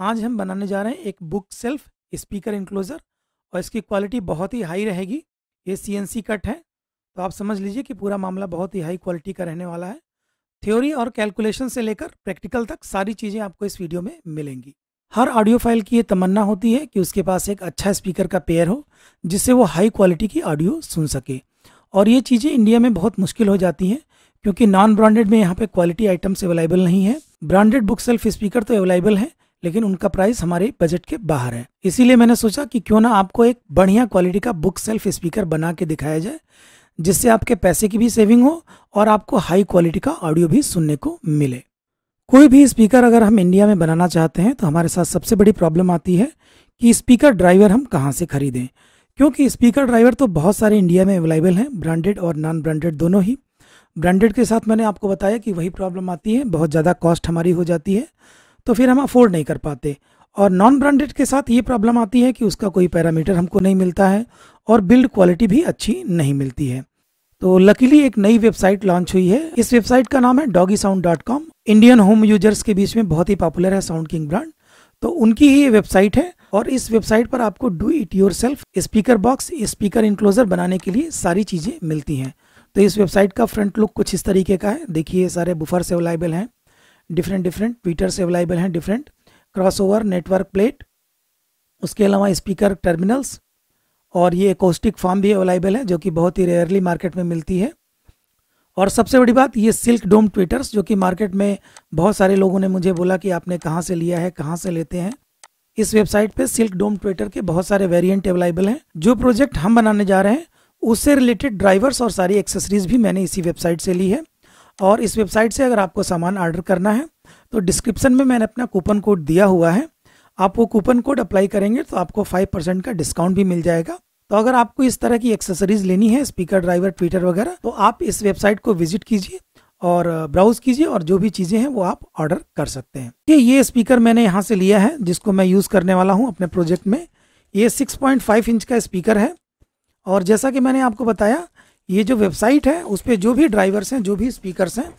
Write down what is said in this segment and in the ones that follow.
आज हम बनाने जा रहे हैं एक बुक सेल्फ स्पीकर इन्क्लोज़र और इसकी क्वालिटी बहुत ही हाई रहेगी ये सी कट है तो आप समझ लीजिए कि पूरा मामला बहुत ही हाई क्वालिटी का रहने वाला है थ्योरी और कैलकुलेशन से लेकर प्रैक्टिकल तक सारी चीज़ें आपको इस वीडियो में मिलेंगी हर ऑडियो फाइल की ये तमन्ना होती है कि उसके पास एक अच्छा स्पीकर का पेयर हो जिससे वो हाई क्वालिटी की ऑडियो सुन सके और ये चीज़ें इंडिया में बहुत मुश्किल हो जाती हैं क्योंकि नॉन ब्रांडेड में यहाँ पे क्वालिटी आइटम्स अवेलेबल नहीं है ब्रांडेड बुक सेल्फ स्पीकर तो अवेलेबल है लेकिन उनका प्राइस हमारे बजट के बाहर है इसीलिए मैंने सोचा कि क्यों ना आपको एक बढ़िया क्वालिटी का बुक सेल्फ स्पीकर बना के दिखाया जाए जिससे आपके पैसे की भी सेविंग हो और आपको हाई क्वालिटी का ऑडियो भी सुनने को मिले कोई भी स्पीकर अगर हम इंडिया में बनाना चाहते हैं तो हमारे साथ सबसे बड़ी प्रॉब्लम आती है कि स्पीकर ड्राइवर हम कहाँ से खरीदें क्योंकि स्पीकर ड्राइवर तो बहुत सारे इंडिया में अवेलेबल हैं ब्रांडेड और नॉन ब्रांडेड दोनों ही ब्रांडेड के साथ मैंने आपको बताया कि वही प्रॉब्लम आती है बहुत ज़्यादा कॉस्ट हमारी हो जाती है तो फिर हम अफोर्ड नहीं कर पाते और नॉन ब्रांडेड के साथ ये प्रॉब्लम आती है कि उसका कोई पैरामीटर हमको नहीं मिलता है और बिल्ड क्वालिटी भी अच्छी नहीं मिलती है तो लकीली एक नई वेबसाइट लॉन्च हुई है इस वेबसाइट का नाम है doggy sound dot com Indian home users के बीच में बहुत ही पॉपुलर है साउंड किंग ब्रांड तो उनकी ही ये वेबसाइट है और इस वेबसाइट पर आपको do it yourself speaker box speaker enclosure बनाने के लिए सारी चीज़ें मिलती हैं तो इस वेबसाइट का फ्रंट लुक कुछ इस तरीके का है देखिए सारे बुफर से अवेलेबल हैं डिफरेंट डिफरेंट ट्विटर अवेलेबल हैं डिफरेंट क्रॉसओवर नेटवर्क प्लेट उसके अलावा स्पीकर टर्मिनल्स और ये एकोस्टिक फॉर्म भी अवेलेबल है जो कि बहुत ही रेयरली मार्केट में मिलती है और सबसे बड़ी बात ये सिल्क डोम ट्विटर्स जो कि मार्केट में बहुत सारे लोगों ने मुझे बोला कि आपने कहाँ से लिया है कहाँ से लेते हैं इस वेबसाइट पे सिल्क डोम ट्विटर के बहुत सारे वेरिएंट अवेलेबल हैं जो प्रोजेक्ट हम बनाने जा रहे हैं उससे रिलेटेड ड्राइवर्स और सारी एक्सेसरीज भी मैंने इसी वेबसाइट से ली है और इस वेबसाइट से अगर आपको सामान ऑर्डर करना है तो डिस्क्रिप्शन में मैंने अपना कूपन कोड दिया हुआ है आप वो कूपन कोड अप्लाई करेंगे तो आपको फाइव परसेंट का डिस्काउंट भी मिल जाएगा तो अगर आपको इस तरह की एक्सेसरीज लेनी है स्पीकर ड्राइवर ट्विटर वगैरह तो आप इस वेबसाइट को विजिट कीजिए और ब्राउज कीजिए और जो भी चीज़ें हैं वो आप ऑर्डर कर सकते हैं ये ये स्पीकर मैंने यहाँ से लिया है जिसको मैं यूज़ करने वाला हूँ अपने प्रोजेक्ट में ये 6.5 इंच का स्पीकर है और जैसा कि मैंने आपको बताया ये जो वेबसाइट है उस पर जो भी ड्राइवर्स हैं जो भी स्पीकर्स हैं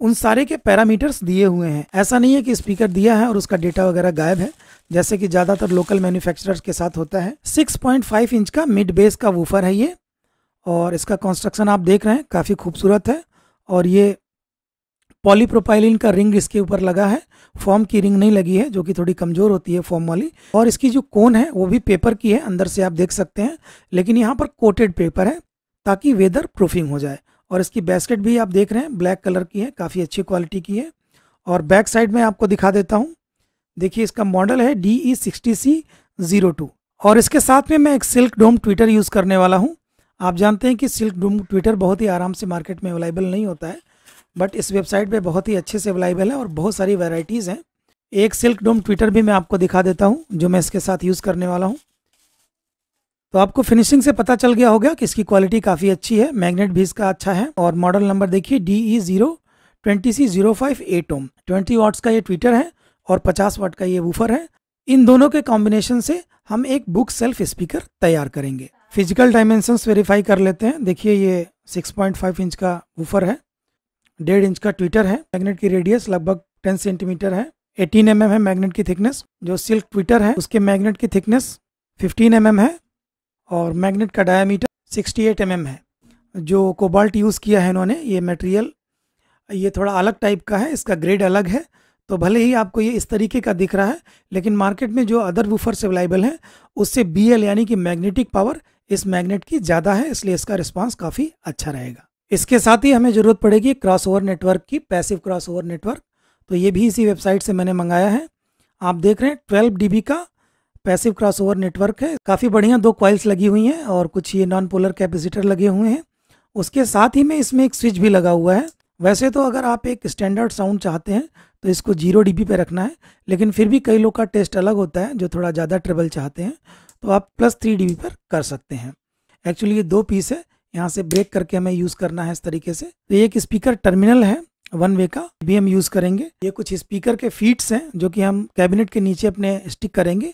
उन सारे के पैरामीटर्स दिए हुए हैं ऐसा नहीं है कि स्पीकर दिया है और उसका डेटा वगैरह गायब है जैसे कि ज़्यादातर लोकल मैन्युफैक्चरर्स के साथ होता है 6.5 इंच का मिड बेस का वूफर है ये और इसका कंस्ट्रक्शन आप देख रहे हैं काफ़ी खूबसूरत है और ये पॉलीप्रोपाइलिन का रिंग इसके ऊपर लगा है फॉर्म की रिंग नहीं लगी है जो कि थोड़ी कमज़ोर होती है फॉर्म वाली और इसकी जो कोन है वो भी पेपर की है अंदर से आप देख सकते हैं लेकिन यहाँ पर कोटेड पेपर है ताकि वेदर प्रूफिंग हो जाए और इसकी बैस्केट भी आप देख रहे हैं ब्लैक कलर की है काफ़ी अच्छी क्वालिटी की है और बैक साइड में आपको दिखा देता हूँ देखिए इसका मॉडल है D E sixty C zero two और इसके साथ में मैं एक सिल्क डोम ट्विटर यूज़ करने वाला हूँ आप जानते हैं कि सिल्क डोम ट्विटर बहुत ही आराम से मार्केट में अवेलेबल नहीं होता है बट इस वेबसाइट पे बहुत ही अच्छे से अवेलेबल है और बहुत सारी वेराइटीज़ हैं एक सिल्क डोम ट्विटर भी मैं आपको दिखा देता हूँ जो मैं इसके साथ यूज़ करने वाला हूँ तो आपको फिनिशिंग से पता चल गया होगा कि इसकी क्वालिटी काफ़ी अच्छी है मैग्नेट भी इसका अच्छा है और मॉडल नंबर देखिए D E zero twenty C zero five eight ohm twenty watts का ये ट्विटर है और पचास वाट का ये वूफर है इन दोनों के कॉम्बिनेशन से हम एक बुक सेल्फ स्पीकर तैयार करेंगे फिजिकल डायमेंशन वेरीफाई कर लेते हैं देखिए ये सिक्स इंच का वूफर है डेढ़ इंच का ट्विटर है मैग्नेट की रेडियस लगभग टेन सेंटीमीटर है एटीन एम mm है मैग्नेट की थिकनेस जो सिल्क ट्विटर है उसके मैग्नेट की थिकनेस फिफ्टीन एम mm है और मैग्नेट का डायामीटर 68 एट mm है जो कोबाल्ट यूज़ किया है इन्होंने ये मटेरियल ये थोड़ा अलग टाइप का है इसका ग्रेड अलग है तो भले ही आपको ये इस तरीके का दिख रहा है लेकिन मार्केट में जो अदर वूफर्स अवेलेबल हैं उससे बी यानी कि मैग्नेटिक पावर इस मैग्नेट की ज़्यादा है इसलिए इसका रिस्पॉन्स काफ़ी अच्छा रहेगा इसके साथ ही हमें ज़रूरत पड़ेगी ओवर नेटवर्क की पैसिव ओवर नेटवर्क तो ये भी इसी वेबसाइट से मैंने मंगाया है आप देख रहे हैं ट्वेल्व डी का पैसिव क्रॉसओवर नेटवर्क है काफ़ी बढ़िया दो क्वाइल्स लगी हुई हैं और कुछ ये नॉन पोलर कैपेसिटर लगे हुए हैं उसके साथ ही में इसमें एक स्विच भी लगा हुआ है वैसे तो अगर आप एक स्टैंडर्ड साउंड चाहते हैं तो इसको जीरो डीबी पे रखना है लेकिन फिर भी कई लोग का टेस्ट अलग होता है जो थोड़ा ज़्यादा ट्रेबल चाहते हैं तो आप प्लस थ्री डी पर कर सकते हैं एक्चुअली ये दो पीस है यहाँ से ब्रेक करके हमें यूज़ करना है इस तरीके से तो एक स्पीकर टर्मिनल है वन वे का भी हम यूज़ करेंगे ये कुछ स्पीकर के फीट्स हैं जो कि हम कैबिनेट के नीचे अपने स्टिक करेंगे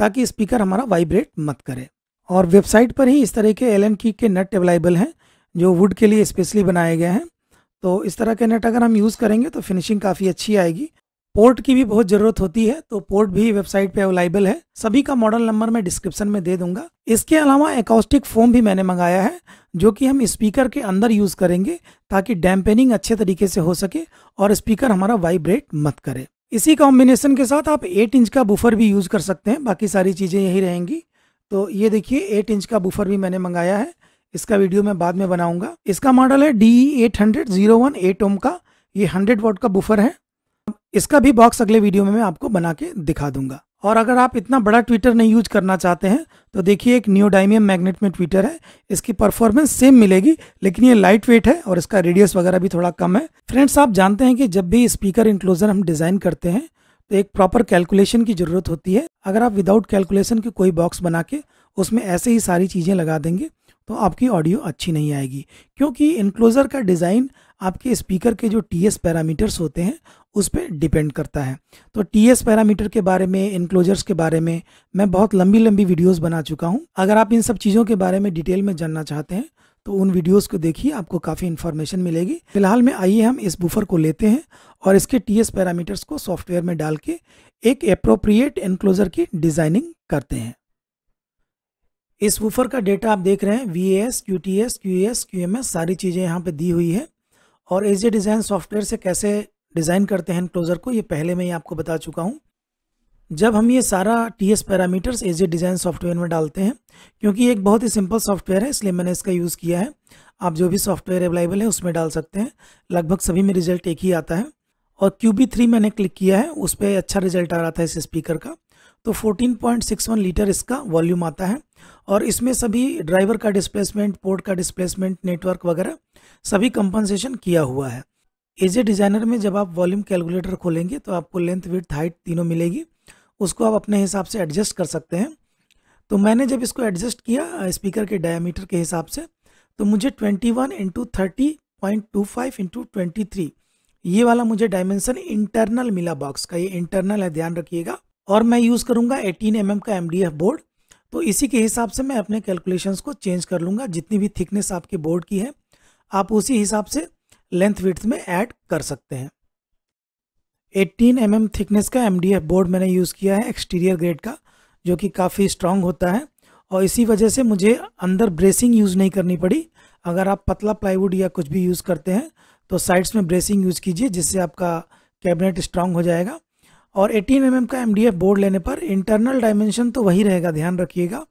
ताकि स्पीकर हमारा वाइब्रेट मत करे और वेबसाइट पर ही इस तरह के एल एन की के नेट अवेलेबल हैं जो वुड के लिए स्पेशली बनाए गए हैं तो इस तरह के नेट अगर हम यूज़ करेंगे तो फिनिशिंग काफ़ी अच्छी आएगी पोर्ट की भी बहुत ज़रूरत होती है तो पोर्ट भी वेबसाइट पे अवेलेबल है सभी का मॉडल नंबर मैं डिस्क्रिप्शन में दे दूंगा इसके अलावा एकॉस्टिक फोम भी मैंने मंगाया है जो कि हम स्पीकर के अंदर यूज़ करेंगे ताकि डैम्पेनिंग अच्छे तरीके से हो सके और स्पीकर हमारा वाइब्रेट मत करे इसी कॉम्बिनेशन के साथ आप एट इंच का बुफर भी यूज़ कर सकते हैं बाकी सारी चीज़ें यही रहेंगी तो ये देखिए एट इंच का बुफर भी मैंने मंगाया है इसका वीडियो मैं बाद में बनाऊंगा इसका मॉडल है D eight hundred zero one eight ohm का ये हंड्रेड वॉट का बुफर है इसका भी बॉक्स अगले वीडियो में मैं आपको बना के दिखा दूंगा और अगर आप इतना बड़ा ट्विटर नहीं यूज करना चाहते हैं तो देखिए एक न्योडाइमियम मैग्नेट में ट्विटर है इसकी परफॉर्मेंस सेम मिलेगी लेकिन ये लाइट वेट है और इसका रेडियस वगैरह भी थोड़ा कम है फ्रेंड्स आप जानते हैं कि जब भी स्पीकर इंक्लोजर हम डिज़ाइन करते हैं तो एक प्रॉपर कैलकुलेशन की ज़रूरत होती है अगर आप विदाउट कैलकुलेशन की कोई बॉक्स बना के उसमें ऐसे ही सारी चीज़ें लगा देंगे तो आपकी ऑडियो अच्छी नहीं आएगी क्योंकि इंक्लोजर का डिज़ाइन आपके स्पीकर के जो टी एस पैरामीटर्स होते हैं उस पर डिपेंड करता है तो टी एस पैरामीटर के बारे में इनक्लोजर्स के बारे में मैं बहुत लंबी लंबी वीडियोस बना चुका हूं अगर आप इन सब चीज़ों के बारे में डिटेल में जानना चाहते हैं तो उन वीडियोस को देखिए आपको काफ़ी इन्फॉर्मेशन मिलेगी फिलहाल में आइए हम इस बुफर को लेते हैं और इसके टी एस पैरामीटर्स को सॉफ्टवेयर में डाल के एक अप्रोप्रिएट इनक्लोजर की डिज़ाइनिंग करते हैं इस वूफर का डेटा आप देख रहे हैं V S Q T S Q S Q M S सारी चीज़ें यहाँ पे दी हुई है और एच डिज़ाइन सॉफ्टवेयर से कैसे डिज़ाइन करते हैं क्लोज़र को ये पहले मैं ही आपको बता चुका हूँ जब हम ये सारा T S parameters a design software में डालते हैं क्योंकि एक बहुत ही सिंपल सॉफ्टवेयर है इसलिए मैंने इसका यूज़ किया है आप जो भी सॉफ्टवेयर अवेलेबल है उसमें डाल सकते हैं लगभग सभी में रिजल्ट एक ही आता है और क्यू बी थ्री मैंने क्लिक किया है उस पर अच्छा रिजल्ट आ रहा था इस स्पीकर का तो 14.61 लीटर इसका वॉल्यूम आता है और इसमें सभी ड्राइवर का डिस्प्लेसमेंट पोर्ट का डिस्प्लेसमेंट नेटवर्क वगैरह सभी कंपनसेशन किया हुआ है इजी डिज़ाइनर में जब आप वॉल्यूम कैलकुलेटर खोलेंगे तो आपको लेंथ विथ हाइट तीनों मिलेगी उसको आप अपने हिसाब से एडजस्ट कर सकते हैं तो मैंने जब इसको एडजस्ट किया स्पीकर के डायमीटर के हिसाब से तो मुझे 21 one into thirty point two five into twenty three ये वाला मुझे डायमेंशन इंटरनल मिला बॉक्स का ये इंटरनल है ध्यान रखिएगा और मैं यूज़ करूँगा एटीन एम mm का एम बोर्ड तो इसी के हिसाब से मैं अपने कैलकुलेशंस को चेंज कर लूँगा जितनी भी थिकनेस आपके बोर्ड की है आप उसी हिसाब से लेंथ विथ में ऐड कर सकते हैं 18 एम mm थिकनेस का एम बोर्ड मैंने यूज़ किया है एक्सटीरियर ग्रेड का जो कि काफ़ी स्ट्रांग होता है और इसी वजह से मुझे अंदर ब्रेसिंग यूज़ नहीं करनी पड़ी अगर आप पतला प्लाईवुड या कुछ भी यूज़ करते हैं तो साइड्स में ब्रेसिंग यूज़ कीजिए जिससे आपका कैबिनेट स्ट्रांग हो जाएगा और 18 एम mm का एम बोर्ड लेने पर इंटरनल डायमेंशन तो वही रहेगा ध्यान रखिएगा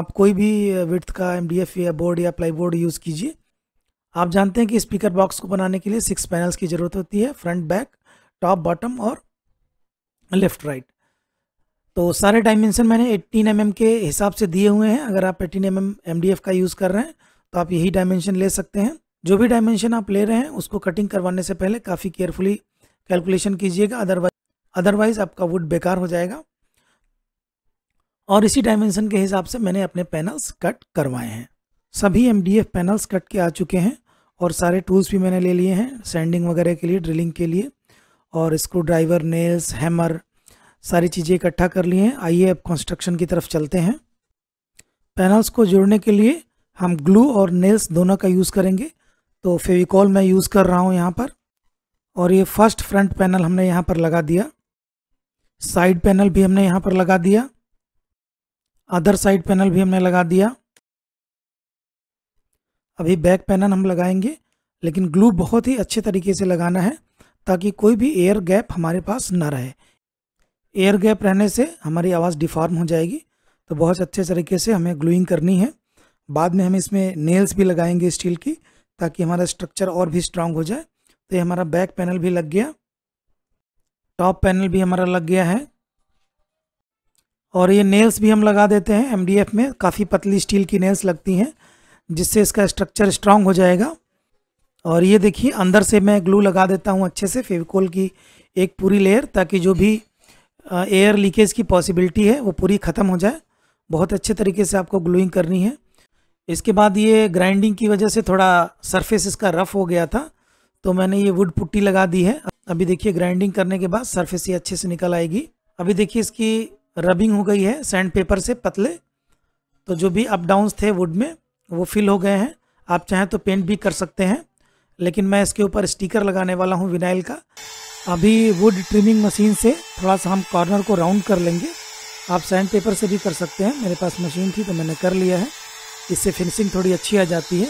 आप कोई भी विथ का एम या बोर्ड या बोर्ड यूज़ कीजिए आप जानते हैं कि स्पीकर बॉक्स को बनाने के लिए सिक्स पैनल्स की ज़रूरत होती है फ्रंट बैक टॉप बॉटम और लेफ्ट राइट तो सारे डायमेंशन मैंने 18 एम mm के हिसाब से दिए हुए हैं अगर आप 18 एम mm एम का यूज़ कर रहे हैं तो आप यही डायमेंशन ले सकते हैं जो भी डायमेंशन आप ले रहे हैं उसको कटिंग करवाने से पहले काफ़ी केयरफुली कैलकुलेशन कीजिएगा अदरवाइज अदरवाइज आपका वुड बेकार हो जाएगा और इसी डायमेंशन के हिसाब से मैंने अपने पैनल्स कट करवाए हैं सभी एम पैनल्स कट के आ चुके हैं और सारे टूल्स भी मैंने ले लिए हैं सैंडिंग वगैरह के लिए ड्रिलिंग के लिए और स्क्रू ड्राइवर नेल्स हैमर सारी चीज़ें इकट्ठा कर लिए हैं आइए अब कंस्ट्रक्शन की तरफ चलते हैं पैनल्स को जोड़ने के लिए हम ग्लू और नेल्स दोनों का यूज़ करेंगे तो फेविकॉल मैं यूज़ कर रहा हूँ यहाँ पर और ये फर्स्ट फ्रंट पैनल हमने यहाँ पर लगा दिया साइड पैनल भी हमने यहाँ पर लगा दिया अदर साइड पैनल भी हमने लगा दिया अभी बैक पैनल हम लगाएंगे लेकिन ग्लू बहुत ही अच्छे तरीके से लगाना है ताकि कोई भी एयर गैप हमारे पास ना रहे एयर गैप रहने से हमारी आवाज़ डिफॉर्म हो जाएगी तो बहुत अच्छे तरीके से हमें ग्लूइंग करनी है बाद में हम इसमें नेल्स भी लगाएंगे स्टील की ताकि हमारा स्ट्रक्चर और भी स्ट्रांग हो जाए तो ये हमारा बैक पैनल भी लग गया टॉप पैनल भी हमारा लग गया है और ये नेल्स भी हम लगा देते हैं एमडीएफ में काफ़ी पतली स्टील की नेल्स लगती हैं जिससे इसका स्ट्रक्चर स्ट्रांग हो जाएगा और ये देखिए अंदर से मैं ग्लू लगा देता हूँ अच्छे से फेविकोल की एक पूरी लेयर ताकि जो भी एयर लीकेज की पॉसिबिलिटी है वो पूरी ख़त्म हो जाए बहुत अच्छे तरीके से आपको ग्लूइंग करनी है इसके बाद ये ग्राइंडिंग की वजह से थोड़ा सरफेस इसका रफ़ हो गया था तो मैंने ये वुड पुट्टी लगा दी है अभी देखिए ग्राइंडिंग करने के बाद सरफेस ये अच्छे से निकल आएगी अभी देखिए इसकी रबिंग हो गई है सैंड पेपर से पतले तो जो भी अप डाउन्स थे वुड में वो फिल हो गए हैं आप चाहें तो पेंट भी कर सकते हैं लेकिन मैं इसके ऊपर स्टिकर लगाने वाला हूँ विनाइल का अभी वुड ट्रिमिंग मशीन से थोड़ा सा हम कॉर्नर को राउंड कर लेंगे आप सैंड पेपर से भी कर सकते हैं मेरे पास मशीन थी तो मैंने कर लिया है इससे फिनिशिंग थोड़ी अच्छी आ जाती है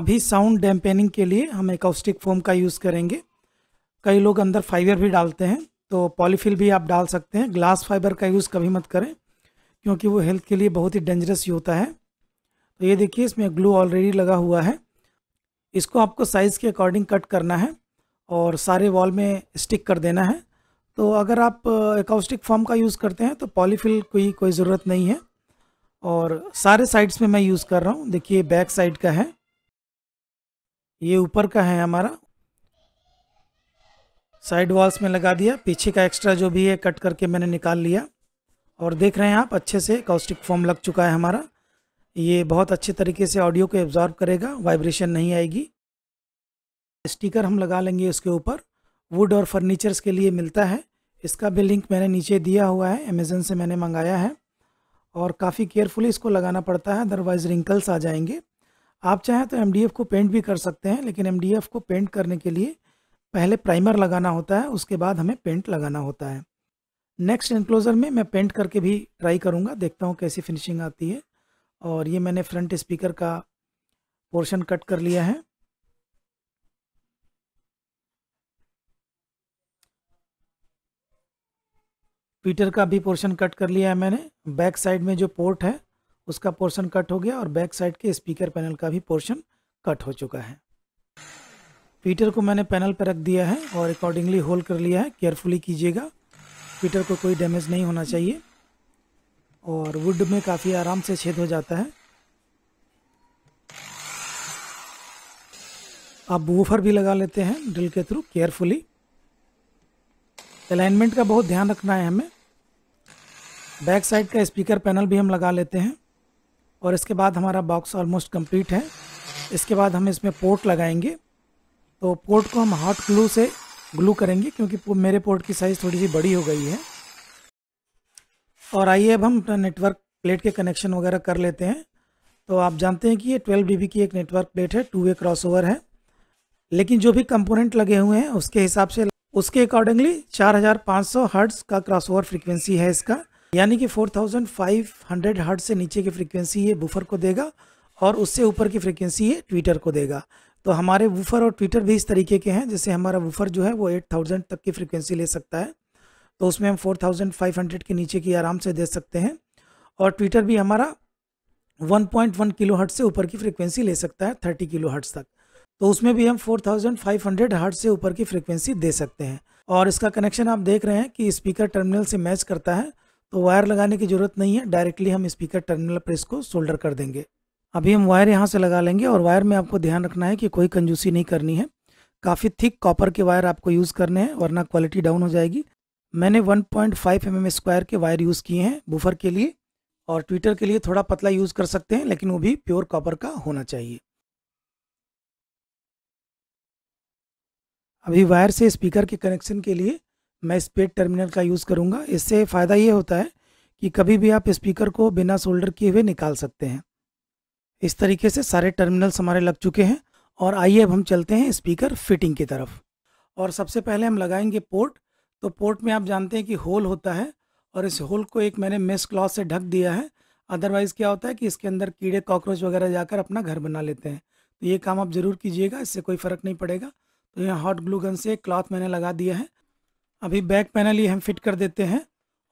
अभी साउंड डैम्पेनिंग के लिए हम एक फोम का यूज़ करेंगे कई लोग अंदर फाइबर भी डालते हैं तो पॉलीफिल भी आप डाल सकते हैं ग्लास फाइबर का यूज़ कभी मत करें क्योंकि वो हेल्थ के लिए बहुत ही डेंजरस ही होता है तो ये देखिए इसमें ग्लू ऑलरेडी लगा हुआ है इसको आपको साइज़ के अकॉर्डिंग कट करना है और सारे वॉल में स्टिक कर देना है तो अगर आप एकाउस्टिक फॉर्म का यूज़ करते हैं तो पॉलीफिल की कोई ज़रूरत नहीं है और सारे साइड्स में मैं यूज़ कर रहा हूँ देखिए बैक साइड का है ये ऊपर का है हमारा साइड वॉल्स में लगा दिया पीछे का एक्स्ट्रा जो भी है कट करके मैंने निकाल लिया और देख रहे हैं आप अच्छे से कॉस्टिक फॉर्म लग चुका है हमारा ये बहुत अच्छे तरीके से ऑडियो को एब्जॉर्ब करेगा वाइब्रेशन नहीं आएगी स्टिकर हम लगा लेंगे उसके ऊपर वुड और फर्नीचर्स के लिए मिलता है इसका भी लिंक मैंने नीचे दिया हुआ है अमेज़न से मैंने मंगाया है और काफ़ी केयरफुली इसको लगाना पड़ता है अदरवाइज़ रिंकल्स आ जाएंगे आप चाहें तो एम को पेंट भी कर सकते हैं लेकिन एम को पेंट करने के लिए पहले प्राइमर लगाना होता है उसके बाद हमें पेंट लगाना होता है नेक्स्ट इनक्लोज़र में मैं पेंट करके भी ट्राई करूँगा देखता हूँ कैसी फिनिशिंग आती है और ये मैंने फ्रंट स्पीकर का पोर्शन कट कर लिया है पीटर का भी पोर्शन कट कर लिया है मैंने बैक साइड में जो पोर्ट है उसका पोर्शन कट हो गया और बैक साइड के स्पीकर पैनल का भी पोर्शन कट हो चुका है ट्विटर को मैंने पैनल पर रख दिया है और अकॉर्डिंगली होल्ड कर लिया है केयरफुली कीजिएगा ट्विटर को कोई डैमेज नहीं होना चाहिए और वुड में काफ़ी आराम से छेद हो जाता है आप वूफर भी लगा लेते हैं ड्रिल के थ्रू केयरफुली अलाइनमेंट का बहुत ध्यान रखना है हमें बैक साइड का स्पीकर पैनल भी हम लगा लेते हैं और इसके बाद हमारा बॉक्स ऑलमोस्ट कंप्लीट है इसके बाद हम इसमें पोर्ट लगाएंगे तो पोर्ट को हम हॉट ग्लू से ग्लू करेंगे क्योंकि मेरे पोर्ट की साइज़ थोड़ी सी बड़ी हो गई है और आइए अब हम अपना नेटवर्क प्लेट के कनेक्शन वगैरह कर लेते हैं तो आप जानते हैं कि ये 12 डी की एक नेटवर्क प्लेट है टू वे क्रॉसओवर है लेकिन जो भी कंपोनेंट लगे हुए हैं उसके हिसाब से उसके अकॉर्डिंगली 4500 हर्ट्ज का क्रॉसओवर फ्रीक्वेंसी है इसका यानी कि 4500 हर्ट्ज से नीचे की फ्रीक्वेंसी ये बुफर को देगा और उससे ऊपर की फ्रीक्वेंसी ये ट्विटर को देगा तो हमारे वूफर और ट्विटर भी इस तरीके के हैं जैसे हमारा वूफर जो है वो एट थाउजेंड तक की फ्रिक्वेंसी ले सकता है तो उसमें हम फोर थाउजेंड फाइव हंड्रेड के नीचे की आराम से दे सकते हैं और ट्विटर भी हमारा वन पॉइंट वन किलो हट से ऊपर की फ्रिक्वेंसी ले सकता है थर्टी किलो हर्ट्स तक तो उसमें भी हम four thousand five hundred hertz से ऊपर की फ्रिक्वेंसी दे सकते हैं और इसका कनेक्शन आप देख रहे हैं कि स्पीकर टर्मिनल से मैच करता है तो वायर लगाने की ज़रूरत नहीं है डायरेक्टली हम स्पीकर टर्मिनल पर इसको सोल्डर कर देंगे अभी हम वायर यहाँ से लगा लेंगे और वायर में आपको ध्यान रखना है कि कोई कंजूसी नहीं करनी है काफ़ी थिक कॉपर के वायर आपको यूज़ करने हैं वरना क्वालिटी डाउन हो जाएगी मैंने 1.5 पॉइंट mm स्क्वायर के वायर यूज़ किए हैं बुफर के लिए और ट्विटर के लिए थोड़ा पतला यूज़ कर सकते हैं लेकिन वो भी प्योर कॉपर का होना चाहिए अभी वायर से स्पीकर के कनेक्शन के लिए मैं स्पेड टर्मिनल का यूज़ करूँगा इससे फ़ायदा ये होता है कि कभी भी आप स्पीकर को बिना सोल्डर किए हुए निकाल सकते हैं इस तरीके से सारे टर्मिनल्स हमारे लग चुके हैं और आइए अब हम चलते हैं स्पीकर फिटिंग की तरफ और सबसे पहले हम लगाएंगे पोर्ट तो पोर्ट में आप जानते हैं कि होल होता है और इस होल को एक मैंने मेस क्लॉथ से ढक दिया है अदरवाइज़ क्या होता है कि इसके अंदर कीड़े कॉकरोच वगैरह जाकर अपना घर बना लेते हैं तो ये काम आप ज़रूर कीजिएगा इससे कोई फ़र्क नहीं पड़ेगा तो यहाँ हॉट ग्लू गन से क्लॉथ मैंने लगा दिया है अभी बैक पैनल ये हम फिट कर देते हैं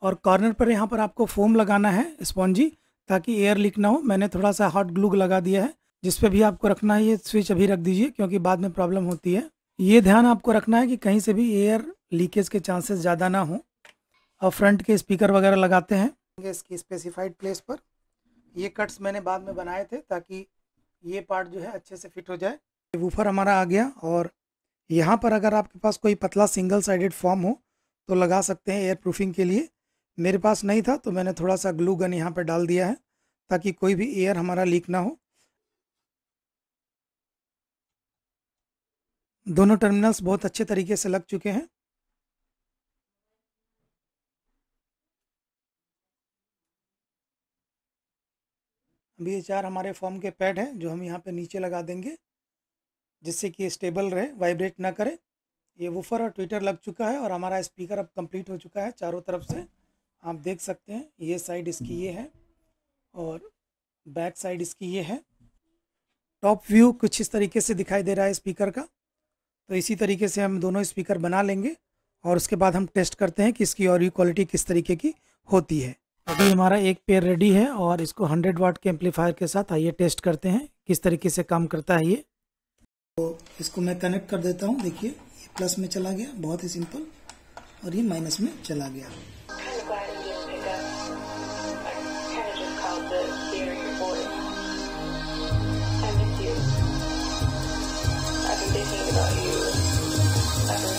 और कॉर्नर पर यहाँ पर आपको फोम लगाना है स्पॉन्जी ताकि एयर लीक ना हो मैंने थोड़ा सा हॉट ग्लू लगा दिया है जिस पे भी आपको रखना है ये स्विच अभी रख दीजिए क्योंकि बाद में प्रॉब्लम होती है ये ध्यान आपको रखना है कि कहीं से भी एयर लीकेज के चांसेस ज़्यादा ना हो और फ्रंट के स्पीकर वगैरह लगाते हैं इसकी स्पेसिफाइड प्लेस पर ये कट्स मैंने बाद में बनाए थे ताकि ये पार्ट जो है अच्छे से फिट हो जाए वूफर हमारा आ गया और यहाँ पर अगर आपके पास कोई पतला सिंगल साइडेड फॉर्म हो तो लगा सकते हैं एयर प्रूफिंग के लिए मेरे पास नहीं था तो मैंने थोड़ा सा ग्लू गन यहाँ पर डाल दिया है ताकि कोई भी एयर हमारा लीक ना हो दोनों टर्मिनल्स बहुत अच्छे तरीके से लग चुके हैं अभी ये चार हमारे फॉर्म के पैड हैं जो हम यहाँ पे नीचे लगा देंगे जिससे कि स्टेबल रहे वाइब्रेट ना करे ये वूफर और ट्विटर लग चुका है और हमारा स्पीकर अब कंप्लीट हो चुका है चारों तरफ से आप देख सकते हैं ये साइड इसकी ये है और बैक साइड इसकी ये है टॉप व्यू कुछ इस तरीके से दिखाई दे रहा है स्पीकर का तो इसी तरीके से हम दोनों स्पीकर बना लेंगे और उसके बाद हम टेस्ट करते हैं कि इसकी और क्वालिटी किस तरीके की होती है अभी हमारा एक पेयर रेडी है और इसको 100 वाट के एम्पलीफायर के साथ आइए टेस्ट करते हैं किस तरीके से काम करता है ये तो इसको मैं कनेक्ट कर देता हूँ देखिए प्लस में चला गया बहुत ही सिंपल और ये माइनस में चला गया not you.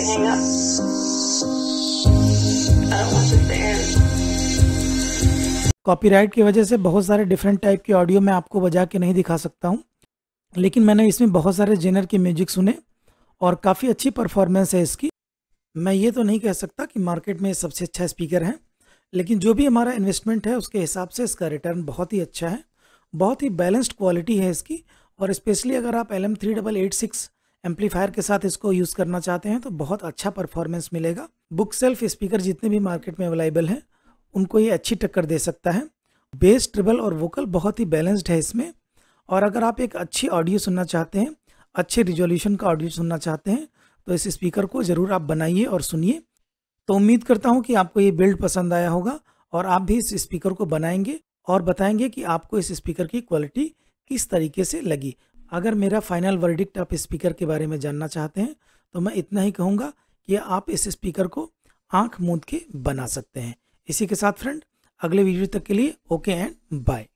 hang up. Copyright की वजह से बहुत सारे डिफरेंट टाइप के ऑडियो मैं आपको बजा के नहीं दिखा सकता हूँ लेकिन मैंने इसमें बहुत सारे जेनर के म्यूजिक सुने और काफ़ी अच्छी परफॉर्मेंस है इसकी मैं ये तो नहीं कह सकता कि मार्केट में सबसे अच्छा स्पीकर है लेकिन जो भी हमारा इन्वेस्टमेंट है उसके हिसाब से इसका रिटर्न बहुत ही अच्छा है बहुत ही बैलेंस्ड क्वालिटी है इसकी और स्पेशली अगर आप L M three double eight six amplifier के साथ इसको यूज़ करना चाहते हैं तो बहुत अच्छा परफॉर्मेंस मिलेगा बुक सेल्फ स्पीकर जितने भी मार्केट में अवेलेबल हैं उनको ये अच्छी टक्कर दे सकता है बेस ट्रिबल और वोकल बहुत ही बैलेंस्ड है इसमें और अगर आप एक अच्छी ऑडियो सुनना चाहते हैं अच्छे रिजोल्यूशन का ऑडियो सुनना चाहते हैं तो इस स्पीकर को ज़रूर आप बनाइए और सुनिए तो उम्मीद करता हूँ कि आपको ये बिल्ड पसंद आया होगा और आप भी इस स्पीकर को बनाएंगे और बताएंगे कि आपको इस स्पीकर की क्वालिटी किस तरीके से लगी अगर मेरा फाइनल वर्डिक्ट आप स्पीकर के बारे में जानना चाहते हैं तो मैं इतना ही कहूँगा कि आप इस स्पीकर को आंख मूंद के बना सकते हैं इसी के साथ फ्रेंड अगले वीडियो तक के लिए ओके एंड बाय